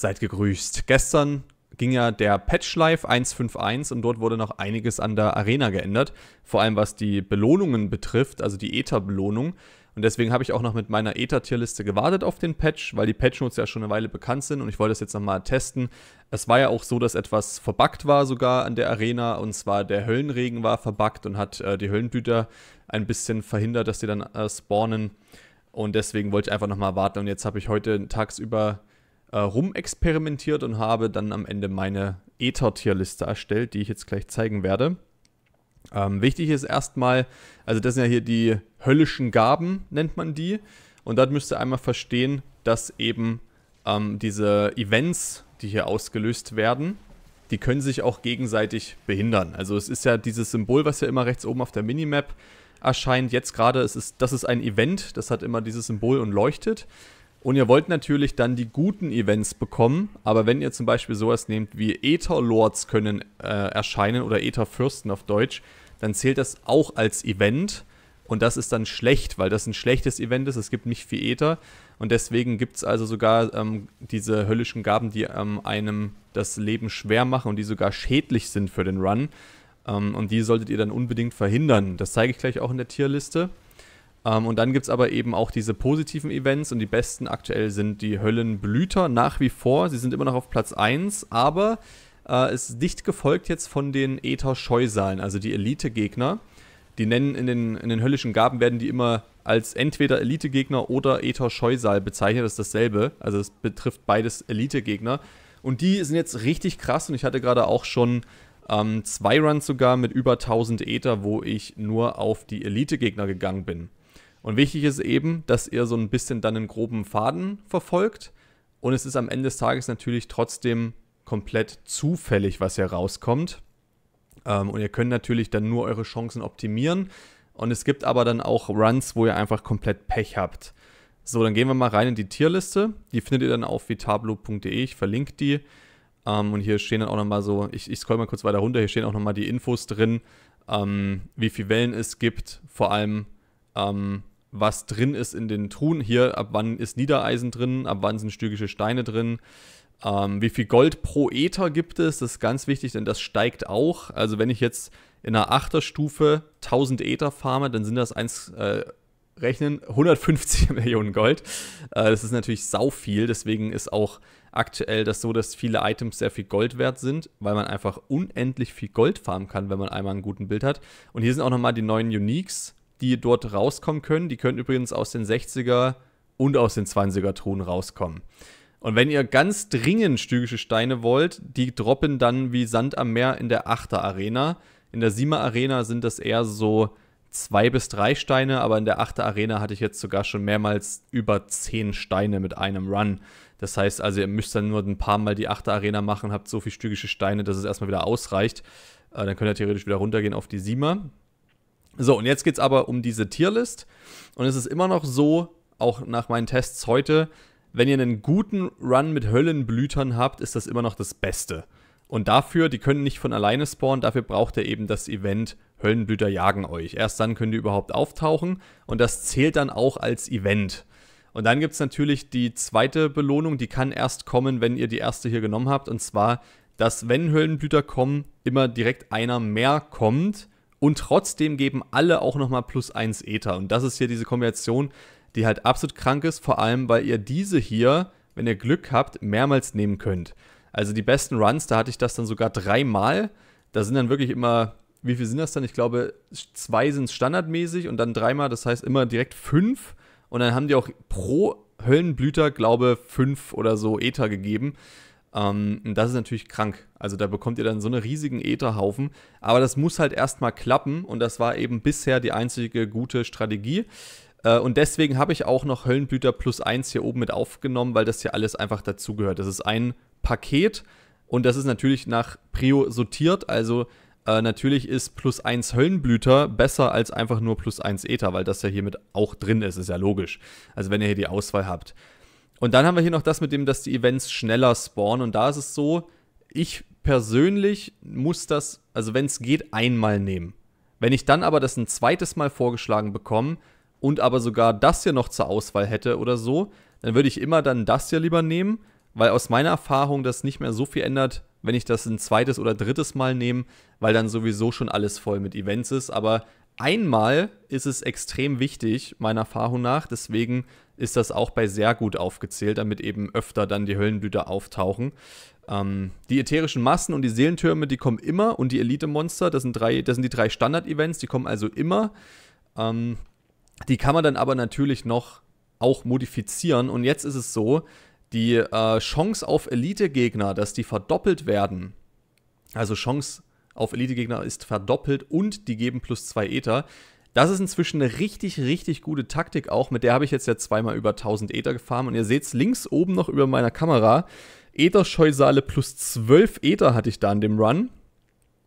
Seid gegrüßt. Gestern ging ja der Patch Live 1.5.1 und dort wurde noch einiges an der Arena geändert. Vor allem was die Belohnungen betrifft, also die Ether-Belohnung. Und deswegen habe ich auch noch mit meiner Ether-Tierliste gewartet auf den Patch, weil die Patch-Notes ja schon eine Weile bekannt sind und ich wollte das jetzt nochmal testen. Es war ja auch so, dass etwas verbuggt war sogar an der Arena und zwar der Höllenregen war verbuggt und hat äh, die Höllenblüter ein bisschen verhindert, dass sie dann äh, spawnen. Und deswegen wollte ich einfach nochmal warten und jetzt habe ich heute tagsüber äh, rumexperimentiert und habe dann am Ende meine Ether-Tierliste erstellt, die ich jetzt gleich zeigen werde. Ähm, wichtig ist erstmal, also das sind ja hier die höllischen Gaben, nennt man die. Und dort müsst ihr einmal verstehen, dass eben ähm, diese Events, die hier ausgelöst werden, die können sich auch gegenseitig behindern. Also es ist ja dieses Symbol, was ja immer rechts oben auf der Minimap erscheint. Jetzt gerade, ist, das ist ein Event, das hat immer dieses Symbol und leuchtet. Und ihr wollt natürlich dann die guten Events bekommen, aber wenn ihr zum Beispiel sowas nehmt wie Aether Lords können äh, erscheinen oder Aether Fürsten auf Deutsch, dann zählt das auch als Event. Und das ist dann schlecht, weil das ein schlechtes Event ist. Es gibt nicht viel Aether Und deswegen gibt es also sogar ähm, diese höllischen Gaben, die ähm, einem das Leben schwer machen und die sogar schädlich sind für den Run. Ähm, und die solltet ihr dann unbedingt verhindern. Das zeige ich gleich auch in der Tierliste. Ähm, und dann gibt es aber eben auch diese positiven Events und die besten aktuell sind die Höllenblüter nach wie vor. Sie sind immer noch auf Platz 1, aber äh, ist dicht gefolgt jetzt von den Äther-Scheusalen, also die Elite-Gegner. Die nennen in den, in den höllischen Gaben werden die immer als entweder Elite-Gegner oder Äther-Scheusal bezeichnet. Das ist dasselbe. Also es betrifft beides Elite-Gegner. Und die sind jetzt richtig krass und ich hatte gerade auch schon ähm, zwei Runs sogar mit über 1000 Äther, wo ich nur auf die Elite-Gegner gegangen bin. Und wichtig ist eben, dass ihr so ein bisschen dann einen groben Faden verfolgt. Und es ist am Ende des Tages natürlich trotzdem komplett zufällig, was hier rauskommt. Ähm, und ihr könnt natürlich dann nur eure Chancen optimieren. Und es gibt aber dann auch Runs, wo ihr einfach komplett Pech habt. So, dann gehen wir mal rein in die Tierliste. Die findet ihr dann auf vitablo.de. Ich verlinke die. Ähm, und hier stehen dann auch nochmal so, ich, ich scroll mal kurz weiter runter, hier stehen auch nochmal die Infos drin, ähm, wie viele Wellen es gibt, vor allem was drin ist in den Truhen. Hier, ab wann ist Niedereisen drin, ab wann sind stürkische Steine drin. Ähm, wie viel Gold pro Ether gibt es? Das ist ganz wichtig, denn das steigt auch. Also wenn ich jetzt in einer 8 Stufe 1000 Ether farme, dann sind das 1, äh, rechnen, 150 Millionen Gold. Äh, das ist natürlich sau viel, deswegen ist auch aktuell das so, dass viele Items sehr viel Gold wert sind, weil man einfach unendlich viel Gold farmen kann, wenn man einmal einen guten Bild hat. Und hier sind auch nochmal die neuen Uniques die dort rauskommen können. Die können übrigens aus den 60er und aus den 20er Truhen rauskommen. Und wenn ihr ganz dringend stygische Steine wollt, die droppen dann wie Sand am Meer in der 8er Arena. In der 7er Arena sind das eher so zwei bis drei Steine, aber in der 8er Arena hatte ich jetzt sogar schon mehrmals über 10 Steine mit einem Run. Das heißt also, ihr müsst dann nur ein paar Mal die 8er Arena machen, habt so viel stygische Steine, dass es erstmal wieder ausreicht. Äh, dann könnt ihr theoretisch wieder runtergehen auf die 7er. So, und jetzt geht es aber um diese Tierlist. Und es ist immer noch so, auch nach meinen Tests heute, wenn ihr einen guten Run mit Höllenblütern habt, ist das immer noch das Beste. Und dafür, die können nicht von alleine spawnen, dafür braucht ihr eben das Event Höllenblüter jagen euch. Erst dann könnt ihr überhaupt auftauchen und das zählt dann auch als Event. Und dann gibt es natürlich die zweite Belohnung, die kann erst kommen, wenn ihr die erste hier genommen habt. Und zwar, dass wenn Höllenblüter kommen, immer direkt einer mehr kommt und trotzdem geben alle auch nochmal plus 1 Ether. Und das ist hier diese Kombination, die halt absolut krank ist, vor allem weil ihr diese hier, wenn ihr Glück habt, mehrmals nehmen könnt. Also die besten Runs, da hatte ich das dann sogar dreimal. Da sind dann wirklich immer, wie viel sind das dann? Ich glaube, zwei sind standardmäßig und dann dreimal, das heißt immer direkt fünf. Und dann haben die auch pro Höllenblüter, glaube ich, fünf oder so Ether gegeben. Ähm, das ist natürlich krank. Also da bekommt ihr dann so einen riesigen Ätherhaufen. Aber das muss halt erstmal klappen und das war eben bisher die einzige gute Strategie. Äh, und deswegen habe ich auch noch Höllenblüter Plus 1 hier oben mit aufgenommen, weil das hier alles einfach dazugehört. Das ist ein Paket und das ist natürlich nach Prio sortiert. Also äh, natürlich ist Plus 1 Höllenblüter besser als einfach nur Plus 1 Ether, weil das ja hiermit auch drin ist. Ist ja logisch. Also wenn ihr hier die Auswahl habt. Und dann haben wir hier noch das mit dem, dass die Events schneller spawnen. Und da ist es so, ich persönlich muss das, also wenn es geht, einmal nehmen. Wenn ich dann aber das ein zweites Mal vorgeschlagen bekomme und aber sogar das hier noch zur Auswahl hätte oder so, dann würde ich immer dann das hier lieber nehmen, weil aus meiner Erfahrung das nicht mehr so viel ändert, wenn ich das ein zweites oder drittes Mal nehme, weil dann sowieso schon alles voll mit Events ist. Aber Einmal ist es extrem wichtig, meiner Erfahrung nach, deswegen ist das auch bei sehr gut aufgezählt, damit eben öfter dann die Höllenblüter auftauchen. Ähm, die ätherischen Massen und die Seelentürme, die kommen immer und die Elite-Monster, das, sind das sind die drei Standard-Events, die kommen also immer. Ähm, die kann man dann aber natürlich noch auch modifizieren und jetzt ist es so, die äh, Chance auf Elite-Gegner, dass die verdoppelt werden, also Chance auf Elite-Gegner ist verdoppelt und die geben plus zwei Ether. Das ist inzwischen eine richtig, richtig gute Taktik auch. Mit der habe ich jetzt ja zweimal über 1000 Ether gefarmt. Und ihr seht es links oben noch über meiner Kamera. Ether-Scheusale plus 12 Ether hatte ich da in dem Run.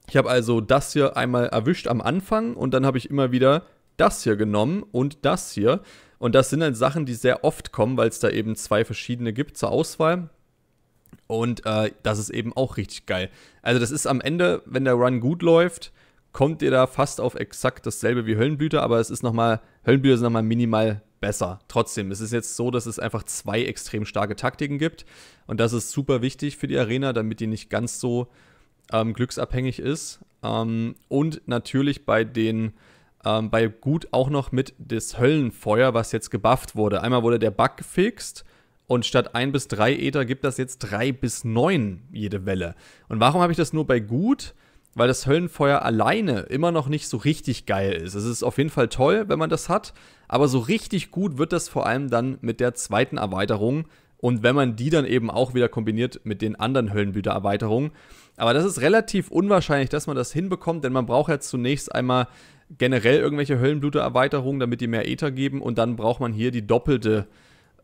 Ich habe also das hier einmal erwischt am Anfang und dann habe ich immer wieder das hier genommen und das hier. Und das sind dann halt Sachen, die sehr oft kommen, weil es da eben zwei verschiedene gibt zur Auswahl. Und äh, das ist eben auch richtig geil. Also das ist am Ende, wenn der Run gut läuft, kommt ihr da fast auf exakt dasselbe wie Höllenblüter, aber es ist nochmal, Höllenblüte ist nochmal minimal besser. Trotzdem, es ist jetzt so, dass es einfach zwei extrem starke Taktiken gibt. Und das ist super wichtig für die Arena, damit die nicht ganz so ähm, glücksabhängig ist. Ähm, und natürlich bei den ähm, bei gut auch noch mit das Höllenfeuer, was jetzt gebufft wurde. Einmal wurde der Bug gefixt und statt 1 bis 3 Ether gibt das jetzt 3 bis 9 jede Welle. Und warum habe ich das nur bei gut? Weil das Höllenfeuer alleine immer noch nicht so richtig geil ist. Es ist auf jeden Fall toll, wenn man das hat, aber so richtig gut wird das vor allem dann mit der zweiten Erweiterung, und wenn man die dann eben auch wieder kombiniert mit den anderen Höllenblüter-Erweiterungen. Aber das ist relativ unwahrscheinlich, dass man das hinbekommt, denn man braucht ja zunächst einmal generell irgendwelche Höllenblüter-Erweiterungen, damit die mehr Ether geben und dann braucht man hier die doppelte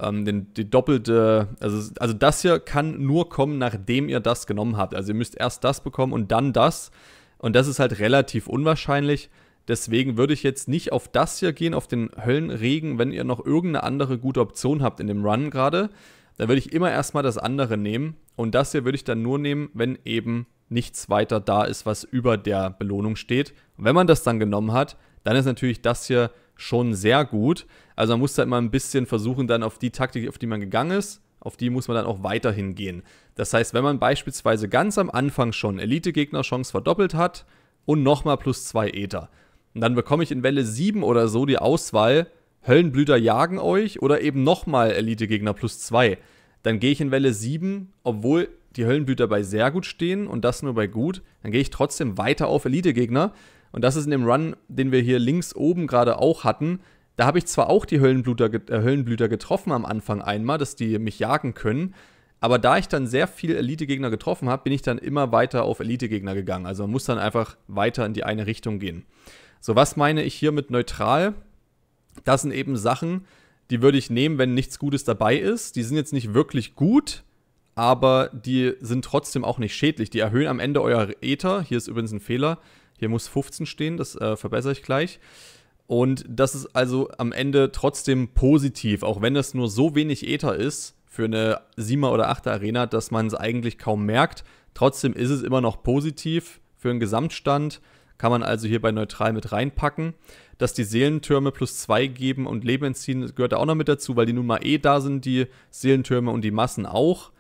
ähm, den, die doppelte, also, also das hier kann nur kommen, nachdem ihr das genommen habt. Also ihr müsst erst das bekommen und dann das. Und das ist halt relativ unwahrscheinlich. Deswegen würde ich jetzt nicht auf das hier gehen, auf den Höllenregen, wenn ihr noch irgendeine andere gute Option habt in dem Run gerade. Dann würde ich immer erstmal das andere nehmen. Und das hier würde ich dann nur nehmen, wenn eben nichts weiter da ist, was über der Belohnung steht. Und wenn man das dann genommen hat, dann ist natürlich das hier schon sehr gut. Also man muss halt mal ein bisschen versuchen, dann auf die Taktik, auf die man gegangen ist, auf die muss man dann auch weiterhin gehen. Das heißt, wenn man beispielsweise ganz am Anfang schon Elite-Gegner-Chance verdoppelt hat und nochmal plus zwei Ether, und dann bekomme ich in Welle 7 oder so die Auswahl, Höllenblüter jagen euch oder eben nochmal Elite-Gegner plus zwei. Dann gehe ich in Welle 7, obwohl die Höllenblüter bei sehr gut stehen und das nur bei gut, dann gehe ich trotzdem weiter auf Elite-Gegner und das ist in dem Run, den wir hier links oben gerade auch hatten. Da habe ich zwar auch die Höllenblüter, äh, Höllenblüter getroffen am Anfang einmal, dass die mich jagen können. Aber da ich dann sehr viel Elite-Gegner getroffen habe, bin ich dann immer weiter auf Elite-Gegner gegangen. Also man muss dann einfach weiter in die eine Richtung gehen. So, was meine ich hier mit neutral? Das sind eben Sachen, die würde ich nehmen, wenn nichts Gutes dabei ist. Die sind jetzt nicht wirklich gut, aber die sind trotzdem auch nicht schädlich. Die erhöhen am Ende euer Ether. Hier ist übrigens ein Fehler. Hier muss 15 stehen, das äh, verbessere ich gleich. Und das ist also am Ende trotzdem positiv, auch wenn das nur so wenig Ether ist für eine 7er oder 8er Arena, dass man es eigentlich kaum merkt. Trotzdem ist es immer noch positiv für den Gesamtstand. Kann man also hier bei neutral mit reinpacken. Dass die Seelentürme plus 2 geben und Leben entziehen, gehört auch noch mit dazu, weil die nun mal eh da sind, die Seelentürme und die Massen auch.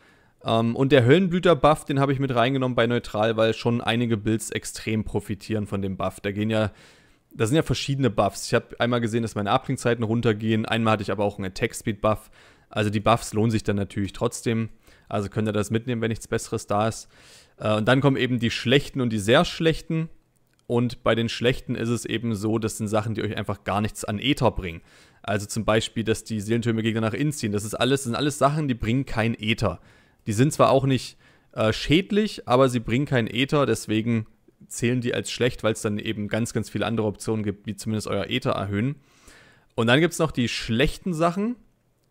Um, ähm, und der Höllenblüter-Buff, den habe ich mit reingenommen bei Neutral, weil schon einige Builds extrem profitieren von dem Buff. Da gehen ja, da sind ja verschiedene Buffs. Ich habe einmal gesehen, dass meine uplink runtergehen. Einmal hatte ich aber auch einen Attack-Speed-Buff. Also die Buffs lohnen sich dann natürlich trotzdem. Also könnt ihr das mitnehmen, wenn nichts Besseres da ist. Äh, und dann kommen eben die schlechten und die sehr schlechten. Und bei den schlechten ist es eben so, das sind Sachen, die euch einfach gar nichts an Ether bringen. Also zum Beispiel, dass die Seelentürme Gegner nach innen ziehen. Das ist alles, das sind alles Sachen, die bringen kein Ether. Die sind zwar auch nicht äh, schädlich, aber sie bringen keinen Ether, deswegen zählen die als schlecht, weil es dann eben ganz, ganz viele andere Optionen gibt, die zumindest euer Ether erhöhen. Und dann gibt es noch die schlechten Sachen.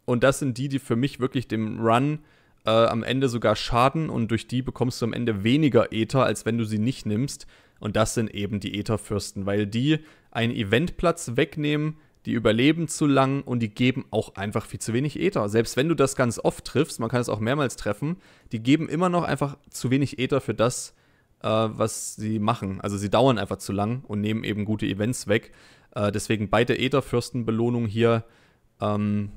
Und das sind die, die für mich wirklich dem Run äh, am Ende sogar schaden. Und durch die bekommst du am Ende weniger Ether, als wenn du sie nicht nimmst. Und das sind eben die Etherfürsten, weil die einen Eventplatz wegnehmen, die überleben zu lang und die geben auch einfach viel zu wenig Ether. Selbst wenn du das ganz oft triffst, man kann es auch mehrmals treffen, die geben immer noch einfach zu wenig Ether für das, äh, was sie machen. Also sie dauern einfach zu lang und nehmen eben gute Events weg. Äh, deswegen beide Ätherfürstenbelohnung hier. Ähm,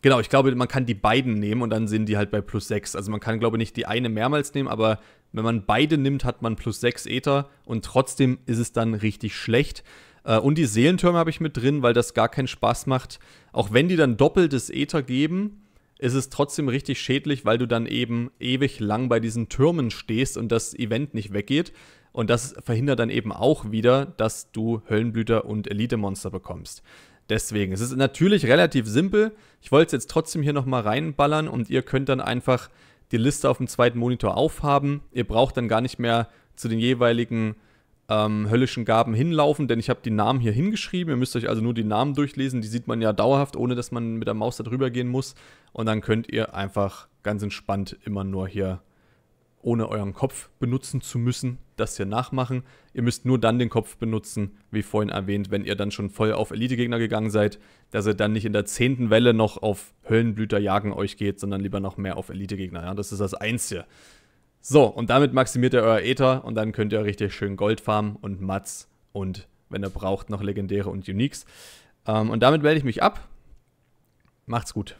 genau, ich glaube, man kann die beiden nehmen und dann sind die halt bei plus 6. Also man kann, glaube ich, nicht die eine mehrmals nehmen, aber wenn man beide nimmt, hat man plus 6 Ether und trotzdem ist es dann richtig schlecht. Äh, und die Seelentürme habe ich mit drin, weil das gar keinen Spaß macht. Auch wenn die dann doppeltes Ether geben, ist es trotzdem richtig schädlich, weil du dann eben ewig lang bei diesen Türmen stehst und das Event nicht weggeht. Und das verhindert dann eben auch wieder, dass du Höllenblüter und Elite-Monster bekommst. Deswegen, es ist natürlich relativ simpel. Ich wollte es jetzt trotzdem hier nochmal reinballern und ihr könnt dann einfach die Liste auf dem zweiten Monitor aufhaben. Ihr braucht dann gar nicht mehr zu den jeweiligen ähm, höllischen Gaben hinlaufen, denn ich habe die Namen hier hingeschrieben. Ihr müsst euch also nur die Namen durchlesen. Die sieht man ja dauerhaft, ohne dass man mit der Maus da drüber gehen muss. Und dann könnt ihr einfach ganz entspannt immer nur hier, ohne euren Kopf benutzen zu müssen, das hier nachmachen. Ihr müsst nur dann den Kopf benutzen, wie vorhin erwähnt, wenn ihr dann schon voll auf Elite-Gegner gegangen seid, dass ihr dann nicht in der zehnten Welle noch auf Höllenblüter jagen euch geht, sondern lieber noch mehr auf Elite-Gegner. Ja? Das ist das Einzige. So, und damit maximiert ihr euer Ether und dann könnt ihr richtig schön Gold farmen und Mats und, wenn ihr braucht, noch legendäre und Uniques. Ähm, und damit melde ich mich ab. Macht's gut.